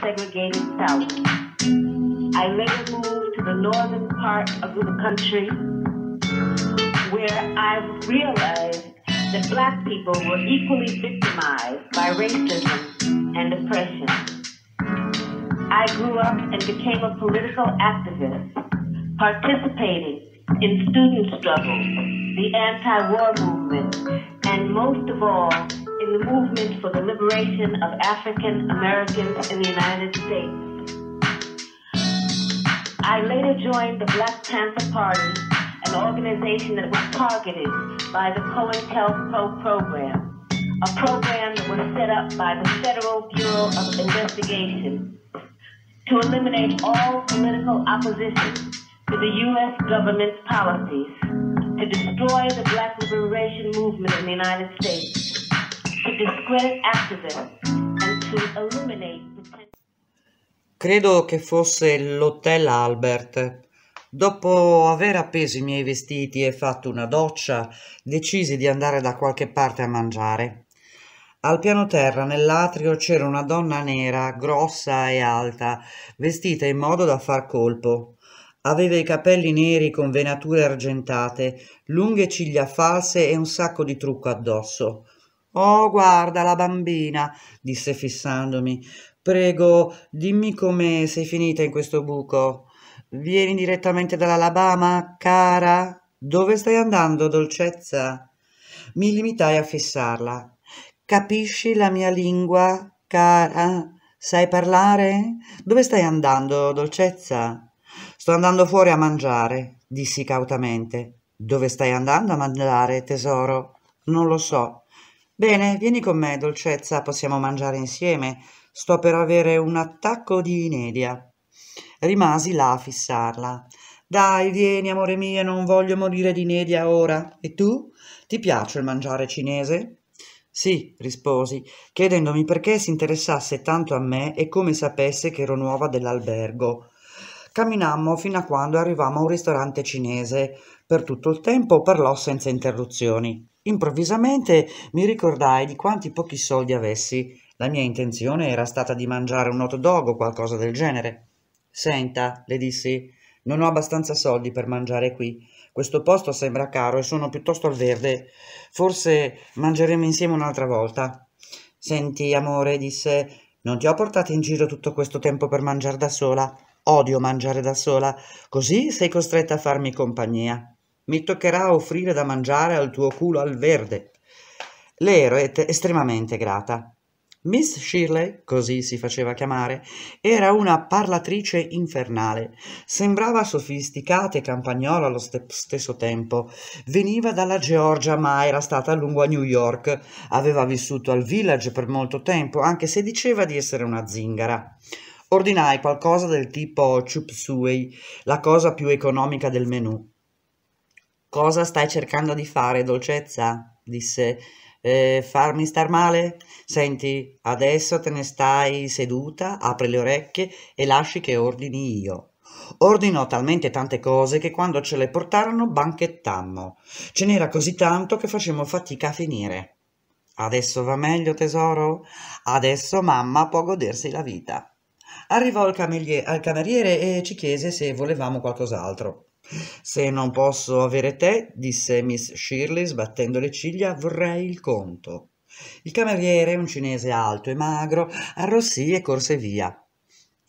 segregated South. I later moved to the northern part of the country where I realized that black people were equally victimized by racism and oppression. I grew up and became a political activist, participating in student struggles, the anti-war movement, and most of all, in the movement for the liberation of African Americans in the United States. I later joined the Black Panther Party, an organization that was targeted by the COINTELPRO program, a program that was set up by the Federal Bureau of Investigation to eliminate all political opposition to the U.S. government's policies to destroy the black liberation movement in the United States. Credo che fosse l'hotel Albert. Dopo aver appeso i miei vestiti e fatto una doccia, decisi di andare da qualche parte a mangiare. Al piano terra, nell'atrio, c'era una donna nera, grossa e alta, vestita in modo da far colpo. Aveva i capelli neri con venature argentate, lunghe ciglia false e un sacco di trucco addosso. Oh, guarda la bambina, disse fissandomi. Prego, dimmi come sei finita in questo buco. Vieni direttamente dall'Alabama, cara? Dove stai andando, dolcezza? Mi limitai a fissarla. Capisci la mia lingua, cara? Sai parlare? Dove stai andando, dolcezza? Sto andando fuori a mangiare, dissi cautamente. Dove stai andando a mangiare, tesoro? Non lo so. Bene, vieni con me, dolcezza, possiamo mangiare insieme. Sto per avere un attacco di inedia. Rimasi là a fissarla. Dai, vieni, amore mio, non voglio morire di inedia ora. E tu? Ti piace il mangiare cinese? Sì, risposi, chiedendomi perché si interessasse tanto a me e come sapesse che ero nuova dell'albergo. Camminammo fino a quando arrivammo a un ristorante cinese. Per tutto il tempo parlò senza interruzioni. Improvvisamente mi ricordai di quanti pochi soldi avessi. La mia intenzione era stata di mangiare un hot dog o qualcosa del genere. Senta, le dissi, non ho abbastanza soldi per mangiare qui. Questo posto sembra caro e sono piuttosto al verde. Forse mangeremo insieme un'altra volta. Senti, amore, disse, non ti ho portato in giro tutto questo tempo per mangiare da sola. Odio mangiare da sola, così sei costretta a farmi compagnia mi toccherà offrire da mangiare al tuo culo al verde. Le ero estremamente grata. Miss Shirley, così si faceva chiamare, era una parlatrice infernale. Sembrava sofisticata e campagnola allo stesso tempo. Veniva dalla Georgia, ma era stata a lungo a New York. Aveva vissuto al village per molto tempo, anche se diceva di essere una zingara. Ordinai qualcosa del tipo chup suey, la cosa più economica del menù. Cosa stai cercando di fare, dolcezza? disse. Eh, farmi star male? Senti, adesso te ne stai seduta, apri le orecchie e lasci che ordini io. Ordinò talmente tante cose che quando ce le portarono banchettammo. Ce n'era così tanto che facemmo fatica a finire. Adesso va meglio, tesoro? Adesso mamma può godersi la vita. Arrivò al cameriere e ci chiese se volevamo qualcos'altro. Se non posso avere te, disse Miss Shirley sbattendo le ciglia, vorrei il conto. Il cameriere, un cinese alto e magro, arrossì e corse via.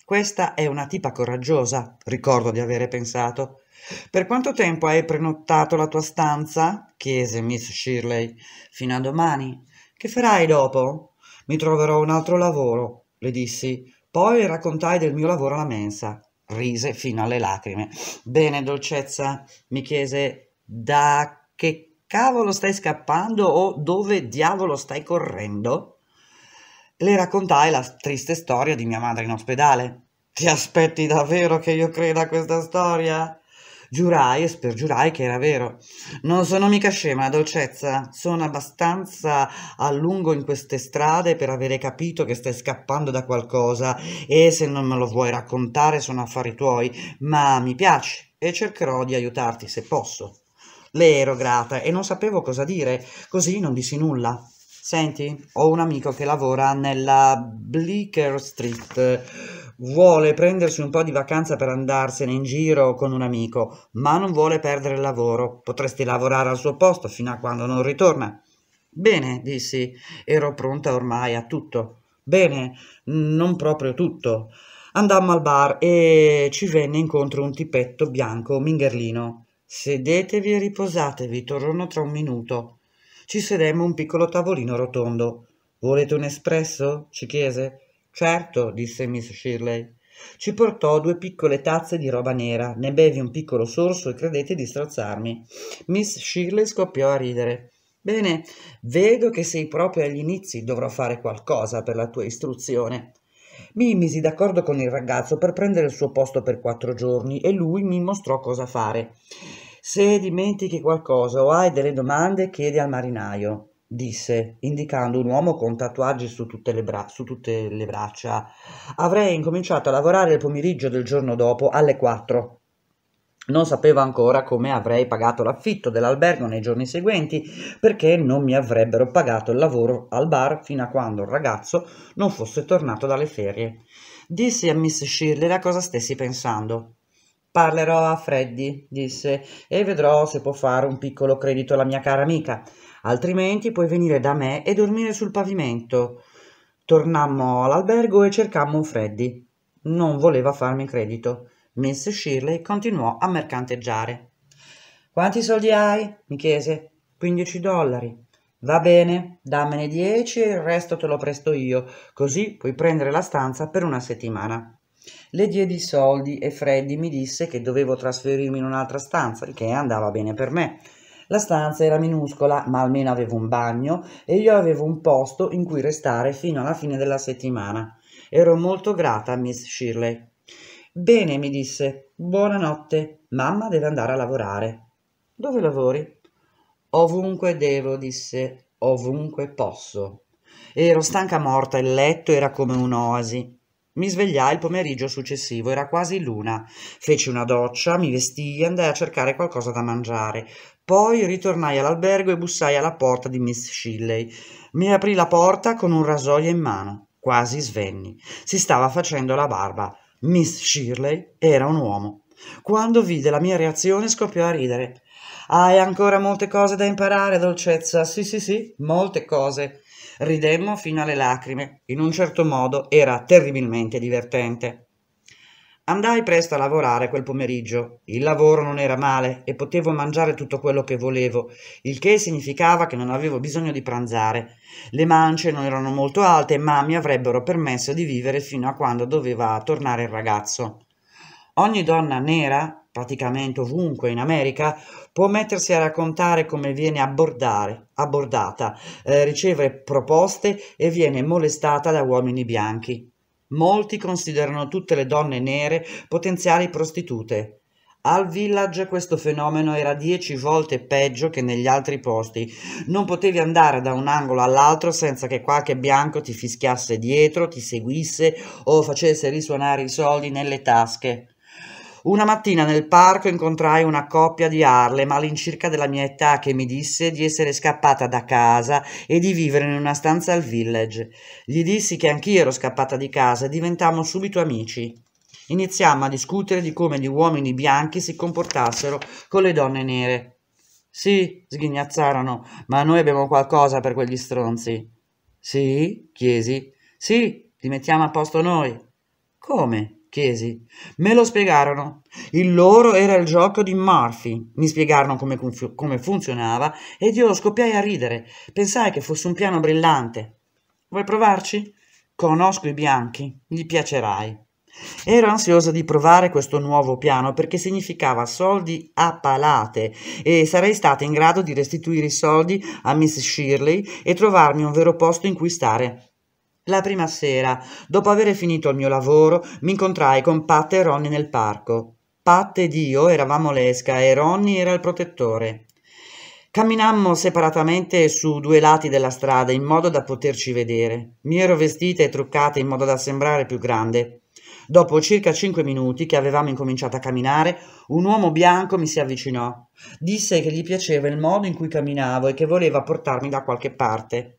Questa è una tipa coraggiosa, ricordo di avere pensato. Per quanto tempo hai prenotato la tua stanza? chiese Miss Shirley. Fino a domani. Che farai dopo? Mi troverò un altro lavoro, le dissi. Poi raccontai del mio lavoro alla mensa rise fino alle lacrime. Bene, dolcezza, mi chiese da che cavolo stai scappando o dove diavolo stai correndo? Le raccontai la triste storia di mia madre in ospedale. Ti aspetti davvero che io creda a questa storia? Giurai e spergiurai che era vero. Non sono mica scema, dolcezza. Sono abbastanza a lungo in queste strade per avere capito che stai scappando da qualcosa e se non me lo vuoi raccontare sono affari tuoi, ma mi piace e cercherò di aiutarti se posso. Le ero grata e non sapevo cosa dire, così non dissi nulla. Senti, ho un amico che lavora nella Bleecker Street vuole prendersi un po' di vacanza per andarsene in giro con un amico, ma non vuole perdere il lavoro. Potresti lavorare al suo posto fino a quando non ritorna. Bene, dissi, ero pronta ormai a tutto. Bene, non proprio tutto. Andammo al bar e ci venne incontro un tipetto bianco mingherlino. Sedetevi e riposatevi, torno tra un minuto. Ci sedemmo a un piccolo tavolino rotondo. Volete un espresso? ci chiese. Certo, disse Miss Shirley. Ci portò due piccole tazze di roba nera, ne bevi un piccolo sorso e credete di strozzarmi. Miss Shirley scoppiò a ridere. Bene, vedo che sei proprio agli inizi, dovrò fare qualcosa per la tua istruzione. Mi misi d'accordo con il ragazzo per prendere il suo posto per quattro giorni e lui mi mostrò cosa fare. Se dimentichi qualcosa o hai delle domande, chiedi al marinaio disse, indicando un uomo con tatuaggi su tutte, le bra- su tutte le braccia. Avrei incominciato a lavorare il pomeriggio del giorno dopo alle 4. Non sapevo ancora come avrei pagato l'affitto dell'albergo nei giorni seguenti, perché non mi avrebbero pagato il lavoro al bar fino a quando il ragazzo non fosse tornato dalle ferie. Dissi a Miss Shirley a cosa stessi pensando. Parlerò a Freddy, disse, e vedrò se può fare un piccolo credito alla mia cara amica altrimenti puoi venire da me e dormire sul pavimento. Tornammo all'albergo e cercammo Freddy. Non voleva farmi credito. Miss Shirley continuò a mercanteggiare. Quanti soldi hai? mi chiese. 15 dollari. Va bene, dammene 10 e il resto te lo presto io, così puoi prendere la stanza per una settimana. Le diedi i soldi e Freddy mi disse che dovevo trasferirmi in un'altra stanza, il che andava bene per me. La stanza era minuscola, ma almeno avevo un bagno e io avevo un posto in cui restare fino alla fine della settimana. Ero molto grata a Miss Shirley. Bene, mi disse, buonanotte, mamma deve andare a lavorare. Dove lavori? Ovunque devo, disse, ovunque posso. Ero stanca morta, il letto era come un'oasi. Mi svegliai il pomeriggio successivo, era quasi l'una. Feci una doccia, mi vestii e andai a cercare qualcosa da mangiare. Poi ritornai all'albergo e bussai alla porta di Miss Shilley. Mi aprì la porta con un rasoio in mano. Quasi svenni. Si stava facendo la barba. Miss Shirley era un uomo. Quando vide la mia reazione scoppiò a ridere. Hai ancora molte cose da imparare, dolcezza. Sì, sì, sì, molte cose. Ridemmo fino alle lacrime, in un certo modo era terribilmente divertente. Andai presto a lavorare quel pomeriggio. Il lavoro non era male e potevo mangiare tutto quello che volevo, il che significava che non avevo bisogno di pranzare. Le mance non erano molto alte, ma mi avrebbero permesso di vivere fino a quando doveva tornare il ragazzo. Ogni donna nera, praticamente ovunque in America, può mettersi a raccontare come viene abbordata, eh, riceve proposte e viene molestata da uomini bianchi. Molti considerano tutte le donne nere potenziali prostitute. Al village questo fenomeno era dieci volte peggio che negli altri posti. Non potevi andare da un angolo all'altro senza che qualche bianco ti fischiasse dietro, ti seguisse o facesse risuonare i soldi nelle tasche. Una mattina nel parco incontrai una coppia di Harlem all'incirca della mia età che mi disse di essere scappata da casa e di vivere in una stanza al village. Gli dissi che anch'io ero scappata di casa e diventammo subito amici. Iniziammo a discutere di come gli uomini bianchi si comportassero con le donne nere. Sì, sghignazzarono, ma noi abbiamo qualcosa per quegli stronzi. Sì? chiesi. Sì, li mettiamo a posto noi. Come? Chiesi. Me lo spiegarono. Il loro era il gioco di Murphy. Mi spiegarono come, come, funzionava ed io scoppiai a ridere. Pensai che fosse un piano brillante. Vuoi provarci? Conosco i bianchi, gli piacerai. Ero ansiosa di provare questo nuovo piano perché significava soldi a palate e sarei stata in grado di restituire i soldi a Miss Shirley e trovarmi un vero posto in cui stare. La prima sera, dopo aver finito il mio lavoro, mi incontrai con Pat e Ronnie nel parco. Pat ed io eravamo l'esca e Ronnie era il protettore. Camminammo separatamente su due lati della strada in modo da poterci vedere. Mi ero vestita e truccata in modo da sembrare più grande. Dopo circa cinque minuti che avevamo incominciato a camminare, un uomo bianco mi si avvicinò. Disse che gli piaceva il modo in cui camminavo e che voleva portarmi da qualche parte.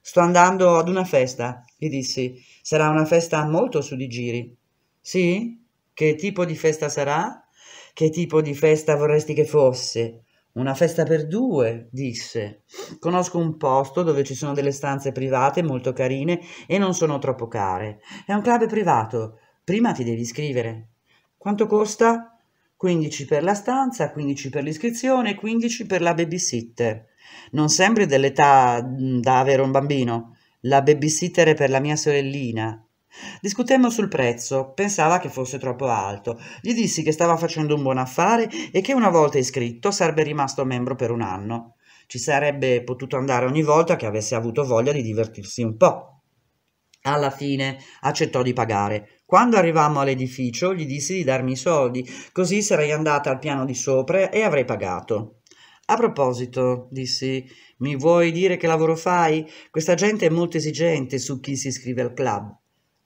Sto andando ad una festa, gli dissi. Sarà una festa molto su di giri. Sì? Che tipo di festa sarà? Che tipo di festa vorresti che fosse? Una festa per due, disse. Conosco un posto dove ci sono delle stanze private molto carine e non sono troppo care. È un club privato. Prima ti devi iscrivere. Quanto costa? 15 per la stanza, 15 per l'iscrizione, 15 per la babysitter. Non sembri dell'età mm, da avere un bambino. La babysitter per la mia sorellina. Discutemmo sul prezzo, pensava che fosse troppo alto. Gli dissi che stava facendo un buon affare e che una volta iscritto sarebbe rimasto membro per un anno. Ci sarebbe potuto andare ogni volta che avesse avuto voglia di divertirsi un po'. Alla fine accettò di pagare. Quando arrivammo all'edificio gli dissi di darmi i soldi, così sarei andata al piano di sopra e avrei pagato. A proposito, dissi, mi vuoi dire che lavoro fai? Questa gente è molto esigente su chi si iscrive al club.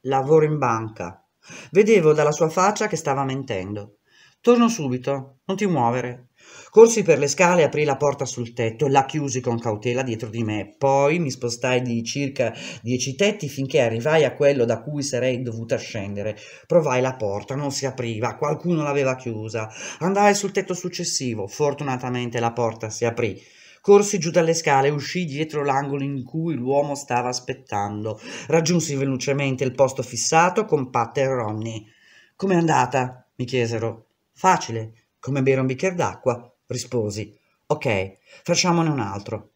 Lavoro in banca. Vedevo dalla sua faccia che stava mentendo. Torno subito, non ti muovere. Corsi per le scale, aprì la porta sul tetto, la chiusi con cautela dietro di me. Poi mi spostai di circa dieci tetti finché arrivai a quello da cui sarei dovuta scendere. Provai la porta, non si apriva, qualcuno l'aveva chiusa. Andai sul tetto successivo, fortunatamente la porta si aprì. Corsi giù dalle scale, uscì dietro l'angolo in cui l'uomo stava aspettando. Raggiunsi velocemente il posto fissato con Pat e Ronnie. Com'è andata? mi chiesero. Facile, come bere un bicchiere d'acqua, risposi. Ok, facciamone un altro.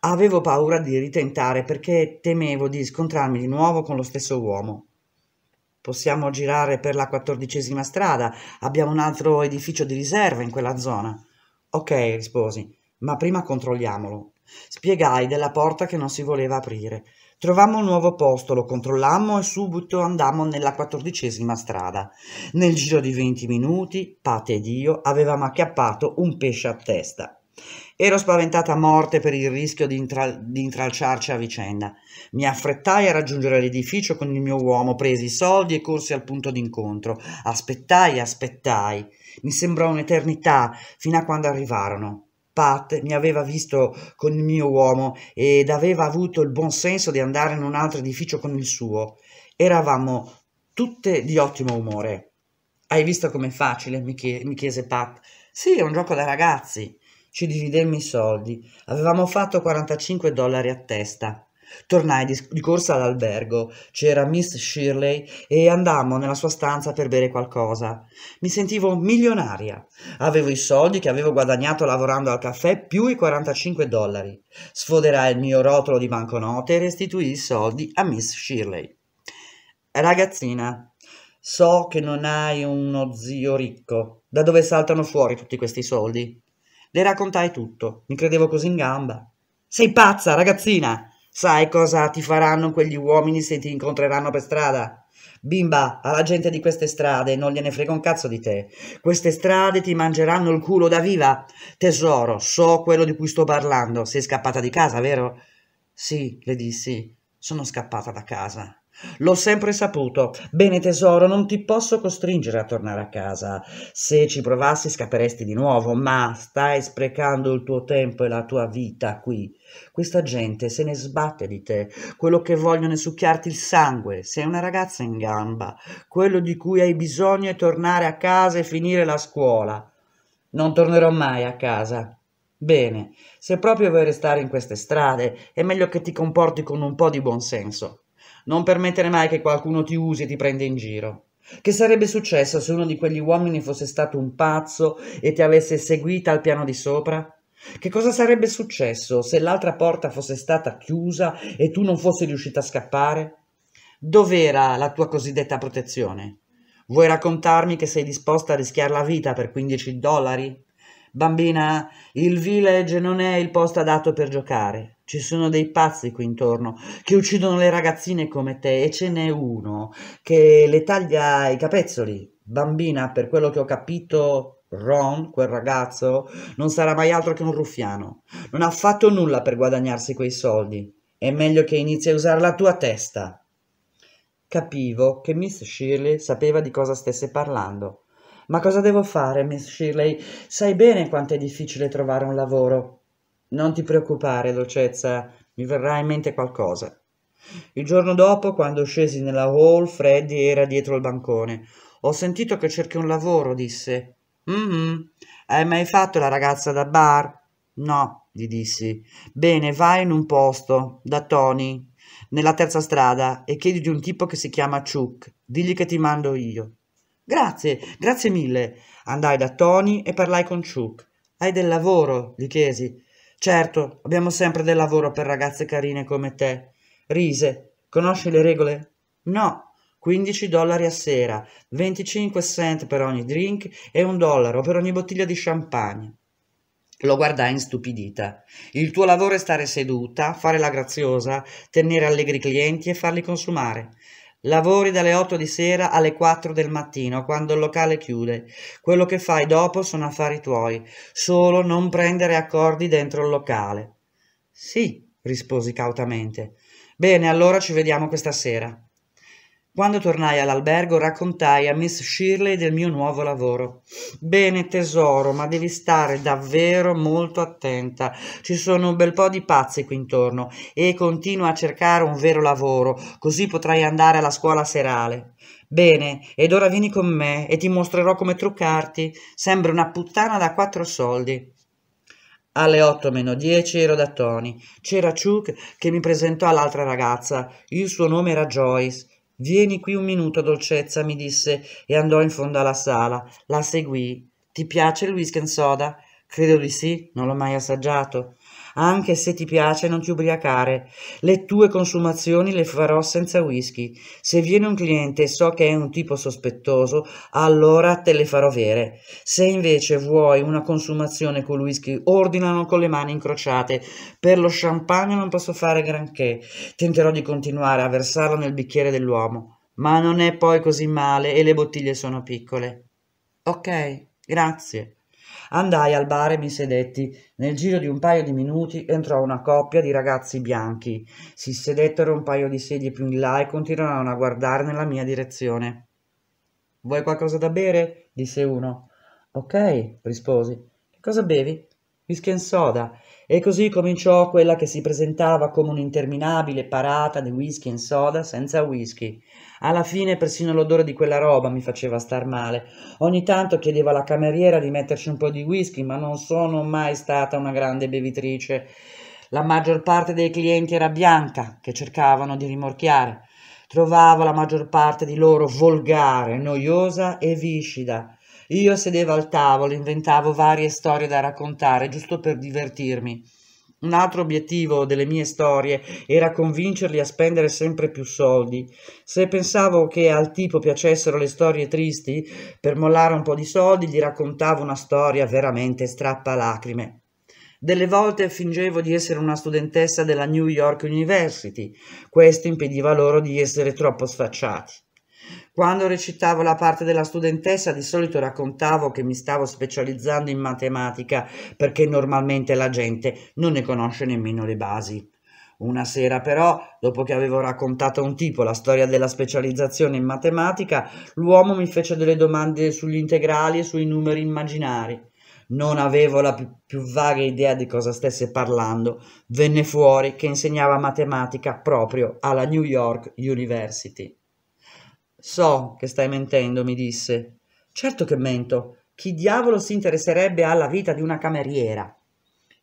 Avevo paura di ritentare perché temevo di scontrarmi di nuovo con lo stesso uomo. Possiamo girare per la quattordicesima strada, abbiamo un altro edificio di riserva in quella zona. Ok, risposi, ma prima controlliamolo. Spiegai della porta che non si voleva aprire. Trovammo un nuovo posto, lo controllammo e subito andammo nella quattordicesima strada. Nel giro di venti minuti, pate Dio, avevamo acchiappato un pesce a testa. Ero spaventata a morte per il rischio di, intra di, intralciarci a vicenda. Mi affrettai a raggiungere l'edificio con il mio uomo, presi i soldi e corsi al punto d'incontro. Aspettai, aspettai. Mi sembrò un'eternità fino a quando arrivarono. Pat mi aveva visto con il mio uomo ed aveva avuto il buon senso di andare in un altro edificio con il suo. Eravamo tutte di ottimo umore. Hai visto com'è facile? Mi, chie mi chiese Pat. Sì, è un gioco da ragazzi. Ci dividemmo i soldi. Avevamo fatto 45 dollari a testa. Tornai di, di corsa all'albergo, c'era Miss Shirley e andammo nella sua stanza per bere qualcosa. Mi sentivo milionaria. Avevo i soldi che avevo guadagnato lavorando al caffè più i 45 dollari. Sfoderai il mio rotolo di banconote e restituì i soldi a Miss Shirley. Ragazzina, so che non hai uno zio ricco. Da dove saltano fuori tutti questi soldi? Le raccontai tutto, mi credevo così in gamba. Sei pazza, ragazzina! Sai cosa ti faranno quegli uomini se ti incontreranno per strada? Bimba, alla gente di queste strade non gliene frega un cazzo di te. Queste strade ti mangeranno il culo da viva. Tesoro, so quello di cui sto parlando. Sei scappata di casa, vero? Sì, le dissi. Sono scappata da casa. L'ho sempre saputo. Bene tesoro, non ti posso costringere a tornare a casa. Se ci provassi scapperesti di nuovo, ma stai sprecando il tuo tempo e la tua vita qui. Questa gente se ne sbatte di te. Quello che vogliono è succhiarti il sangue. Sei una ragazza in gamba. Quello di cui hai bisogno è tornare a casa e finire la scuola. Non tornerò mai a casa. Bene, se proprio vuoi restare in queste strade, è meglio che ti comporti con un po' di buonsenso. Non permettere mai che qualcuno ti usi e ti prenda in giro. Che sarebbe successo se uno di quegli uomini fosse stato un pazzo e ti avesse seguita al piano di sopra? Che cosa sarebbe successo se l'altra porta fosse stata chiusa e tu non fossi riuscita a scappare? Dov'era la tua cosiddetta protezione? Vuoi raccontarmi che sei disposta a rischiare la vita per 15 dollari? Bambina, il village non è il posto adatto per giocare. Ci sono dei pazzi qui intorno che uccidono le ragazzine come te e ce n'è uno che le taglia i capezzoli. Bambina, per quello che ho capito, Ron, quel ragazzo, non sarà mai altro che un ruffiano. Non ha fatto nulla per guadagnarsi quei soldi. È meglio che inizi a usare la tua testa. Capivo che Miss Shirley sapeva di cosa stesse parlando. Ma cosa devo fare, Miss Shirley? Sai bene quanto è difficile trovare un lavoro. Non ti preoccupare, dolcezza, mi verrà in mente qualcosa. Il giorno dopo, quando scesi nella hall, Freddy era dietro il bancone. Ho sentito che cerchi un lavoro, disse. Mm-hmm. Hai mai fatto la ragazza da bar? No, gli dissi. Bene, vai in un posto, da Tony, nella terza strada, e chiedi di un tipo che si chiama Chuck. Digli che ti mando io. Grazie, grazie mille. Andai da Tony e parlai con Chuck. Hai del lavoro? gli chiesi. Certo, abbiamo sempre del lavoro per ragazze carine come te. Rise, conosci le regole? No. 15 dollari a sera, 25 cent per ogni drink e un dollaro per ogni bottiglia di champagne. Lo guardai instupidita. Il tuo lavoro è stare seduta, fare la graziosa, tenere allegri i clienti e farli consumare. Lavori dalle 8 di sera alle 4 del mattino, quando il locale chiude. Quello che fai dopo sono affari tuoi, solo non prendere accordi dentro il locale. Sì, risposi cautamente. Bene, allora ci vediamo questa sera. Quando tornai all'albergo raccontai a Miss Shirley del mio nuovo lavoro. Bene tesoro, ma devi stare davvero molto attenta. Ci sono un bel po' di pazzi qui intorno e continua a cercare un vero lavoro, così potrai andare alla scuola serale. Bene, ed ora vieni con me e ti mostrerò come truccarti. Sembra una puttana da quattro soldi. Alle otto meno dieci ero da Tony. C'era Chuck che mi presentò all'altra ragazza. Il suo nome era Joyce. Vieni qui un minuto, dolcezza, mi disse e andò in fondo alla sala. La seguì. Ti piace il whisky and soda? Credo di sì, non l'ho mai assaggiato anche se ti piace non ti ubriacare. Le tue consumazioni le farò senza whisky. Se viene un cliente e so che è un tipo sospettoso, allora te le farò vere. Se invece vuoi una consumazione con whisky, ordinano con le mani incrociate. Per lo champagne non posso fare granché. Tenterò di continuare a versarlo nel bicchiere dell'uomo. Ma non è poi così male e le bottiglie sono piccole. Ok, grazie. Andai al bar e mi sedetti. Nel giro di un paio di minuti entrò una coppia di ragazzi bianchi. Si sedettero un paio di sedie più in là e continuarono a guardare nella mia direzione. Vuoi qualcosa da bere? disse uno. Ok, risposi. Che cosa bevi? Whisky and soda. E così cominciò quella che si presentava come un'interminabile parata di whisky in soda senza whisky. Alla fine persino l'odore di quella roba mi faceva star male. Ogni tanto chiedevo alla cameriera di metterci un po' di whisky, ma non sono mai stata una grande bevitrice. La maggior parte dei clienti era bianca, che cercavano di rimorchiare. Trovavo la maggior parte di loro volgare, noiosa e viscida. Io sedevo al tavolo, inventavo varie storie da raccontare, giusto per divertirmi. Un altro obiettivo delle mie storie era convincerli a spendere sempre più soldi. Se pensavo che al tipo piacessero le storie tristi, per mollare un po' di soldi gli raccontavo una storia veramente strappalacrime. Delle volte fingevo di essere una studentessa della New York University. Questo impediva loro di essere troppo sfacciati. Quando recitavo la parte della studentessa di solito raccontavo che mi stavo specializzando in matematica perché normalmente la gente non ne conosce nemmeno le basi. Una sera però, dopo che avevo raccontato a un tipo la storia della specializzazione in matematica, l'uomo mi fece delle domande sugli integrali e sui numeri immaginari. Non avevo la più vaga idea di cosa stesse parlando. Venne fuori che insegnava matematica proprio alla New York University. So che stai mentendo, mi disse. Certo che mento. Chi diavolo si interesserebbe alla vita di una cameriera?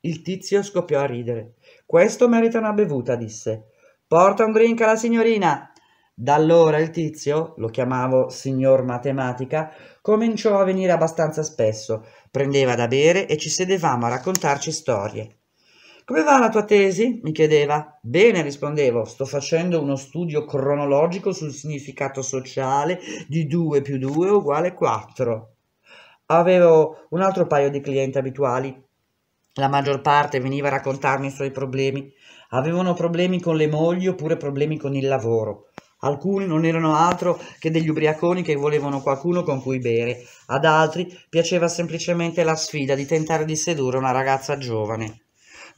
Il tizio scoppiò a ridere. Questo merita una bevuta, disse. Porta un drink alla signorina. Da allora il tizio, lo chiamavo signor matematica, cominciò a venire abbastanza spesso. Prendeva da bere e ci sedevamo a raccontarci storie. Come va la tua tesi? mi chiedeva. Bene, rispondevo, sto facendo uno studio cronologico sul significato sociale di 2 più 2 uguale 4. Avevo un altro paio di clienti abituali. La maggior parte veniva a raccontarmi i suoi problemi. Avevano problemi con le mogli oppure problemi con il lavoro. Alcuni non erano altro che degli ubriaconi che volevano qualcuno con cui bere, ad altri piaceva semplicemente la sfida di tentare di sedurre una ragazza giovane.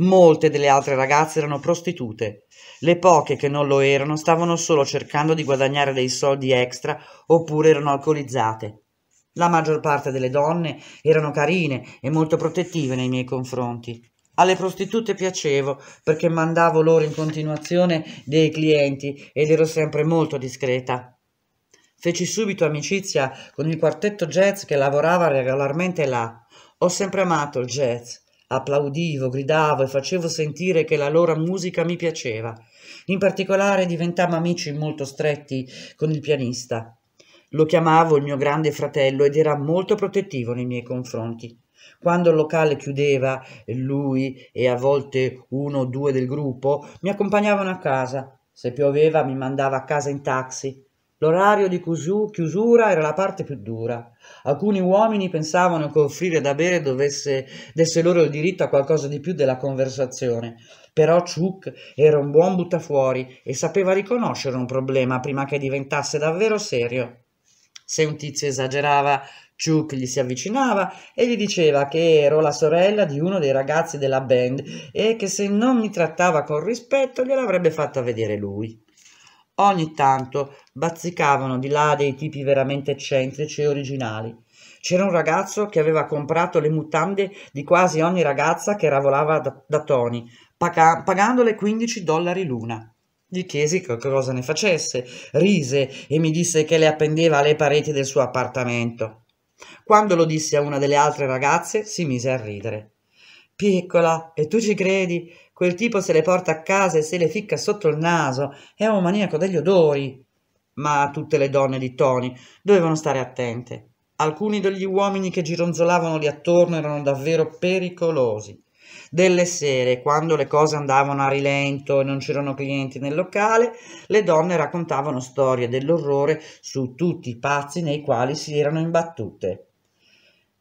Molte delle altre ragazze erano prostitute. Le poche che non lo erano stavano solo cercando di guadagnare dei soldi extra oppure erano alcolizzate. La maggior parte delle donne erano carine e molto protettive nei miei confronti. Alle prostitute piacevo perché mandavo loro in continuazione dei clienti ed ero sempre molto discreta. Feci subito amicizia con il quartetto jazz che lavorava regolarmente là. Ho sempre amato il jazz Applaudivo, gridavo e facevo sentire che la loro musica mi piaceva. In particolare diventammo amici molto stretti con il pianista. Lo chiamavo il mio grande fratello ed era molto protettivo nei miei confronti. Quando il locale chiudeva, lui e a volte uno o due del gruppo mi accompagnavano a casa. Se pioveva mi mandava a casa in taxi. L'orario di chiusura era la parte più dura. Alcuni uomini pensavano che offrire da bere dovesse, desse loro il diritto a qualcosa di più della conversazione. Però Chuck era un buon buttafuori e sapeva riconoscere un problema prima che diventasse davvero serio. Se un tizio esagerava, Chuck gli si avvicinava e gli diceva che ero la sorella di uno dei ragazzi della band e che se non mi trattava con rispetto gliel'avrebbe fatta vedere lui. Ogni tanto bazzicavano di là dei tipi veramente eccentrici e originali. C'era un ragazzo che aveva comprato le mutande di quasi ogni ragazza che ravolava da, da Tony, paga- pagandole 15 dollari l'una. Gli chiesi che cosa ne facesse, rise e mi disse che le appendeva alle pareti del suo appartamento. Quando lo disse a una delle altre ragazze, si mise a ridere. Piccola, e tu ci credi? Quel tipo se le porta a casa e se le ficca sotto il naso. È un maniaco degli odori. Ma tutte le donne di Tony dovevano stare attente. Alcuni degli uomini che gironzolavano lì attorno erano davvero pericolosi. Delle sere, quando le cose andavano a rilento e non c'erano clienti nel locale, le donne raccontavano storie dell'orrore su tutti i pazzi nei quali si erano imbattute.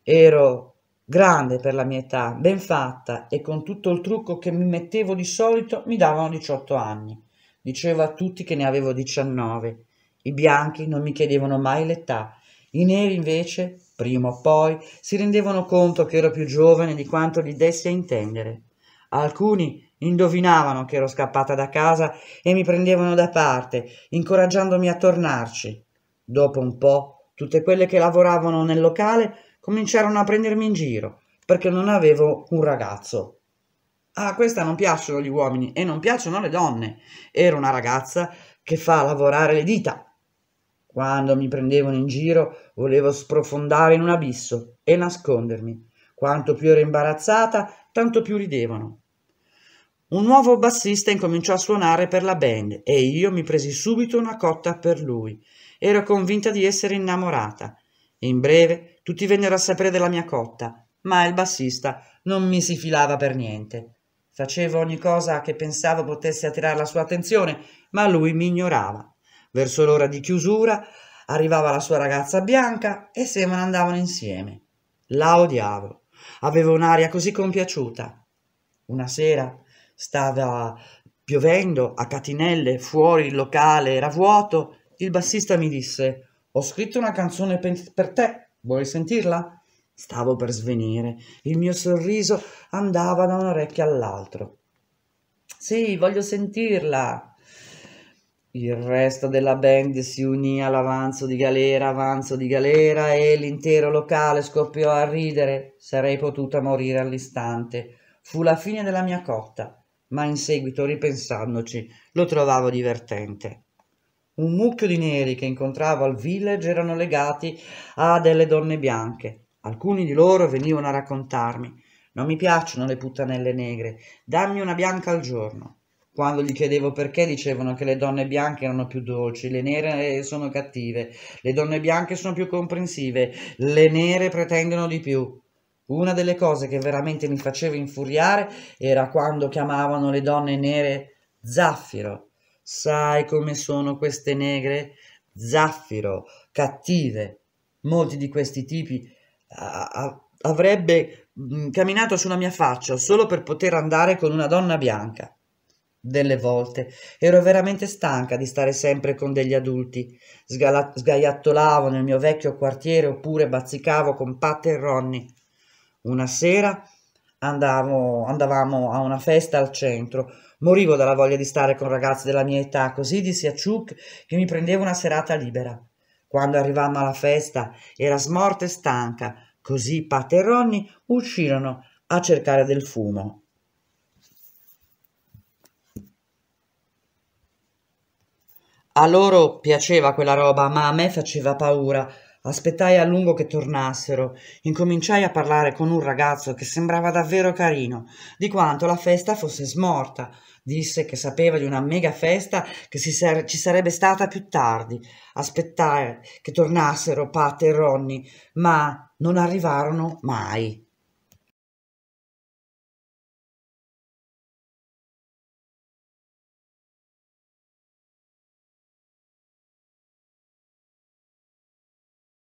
Ero grande per la mia età, ben fatta e con tutto il trucco che mi mettevo di solito mi davano 18 anni. Dicevo a tutti che ne avevo 19. I bianchi non mi chiedevano mai l'età, i neri invece, prima o poi, si rendevano conto che ero più giovane di quanto gli dessi a intendere. Alcuni indovinavano che ero scappata da casa e mi prendevano da parte, incoraggiandomi a tornarci. Dopo un po', tutte quelle che lavoravano nel locale cominciarono a prendermi in giro perché non avevo un ragazzo. A ah, questa non piacciono gli uomini e non piacciono le donne. Era una ragazza che fa lavorare le dita. Quando mi prendevano in giro volevo sprofondare in un abisso e nascondermi. Quanto più ero imbarazzata, tanto più ridevano. Un nuovo bassista incominciò a suonare per la band e io mi presi subito una cotta per lui. Ero convinta di essere innamorata. In breve tutti vennero a sapere della mia cotta, ma il bassista non mi si filava per niente. Facevo ogni cosa che pensavo potesse attirare la sua attenzione, ma lui mi ignorava. Verso l'ora di chiusura arrivava la sua ragazza bianca e se ne andavano insieme. La odiavo. Avevo un'aria così compiaciuta. Una sera stava piovendo a catinelle, fuori il locale era vuoto. Il bassista mi disse: Ho scritto una canzone per te. Vuoi sentirla? Stavo per svenire. Il mio sorriso andava da un orecchio all'altro. Sì, voglio sentirla. Il resto della band si unì all'avanzo di galera, avanzo di galera e l'intero locale scoppiò a ridere. Sarei potuta morire all'istante. Fu la fine della mia cotta, ma in seguito, ripensandoci, lo trovavo divertente. Un mucchio di neri che incontrava al village erano legati a delle donne bianche. Alcuni di loro venivano a raccontarmi: Non mi piacciono le puttanelle negre, dammi una bianca al giorno. Quando gli chiedevo perché, dicevano che le donne bianche erano più dolci, le nere eh, sono cattive, le donne bianche sono più comprensive, le nere pretendono di più. Una delle cose che veramente mi faceva infuriare era quando chiamavano le donne nere zaffiro. Sai come sono queste negre? Zaffiro, cattive. Molti di questi tipi avrebbe mm, camminato sulla mia faccia solo per poter andare con una donna bianca. Delle volte ero veramente stanca di stare sempre con degli adulti. Sgala- sgaiattolavo nel mio vecchio quartiere oppure bazzicavo con Pat e Ronnie. Una sera andavo, andavamo a una festa al centro. Morivo dalla voglia di stare con ragazzi della mia età, così disse a Chuck che mi prendevo una serata libera. Quando arrivammo alla festa era smorta e stanca, così Pat e Ronny uscirono a cercare del fumo. A loro piaceva quella roba, ma a me faceva paura. Aspettai a lungo che tornassero. Incominciai a parlare con un ragazzo che sembrava davvero carino, di quanto la festa fosse smorta. Disse che sapeva di una mega festa che sare ci sarebbe stata più tardi. Aspettai che tornassero Pat e Ronny, ma non arrivarono mai.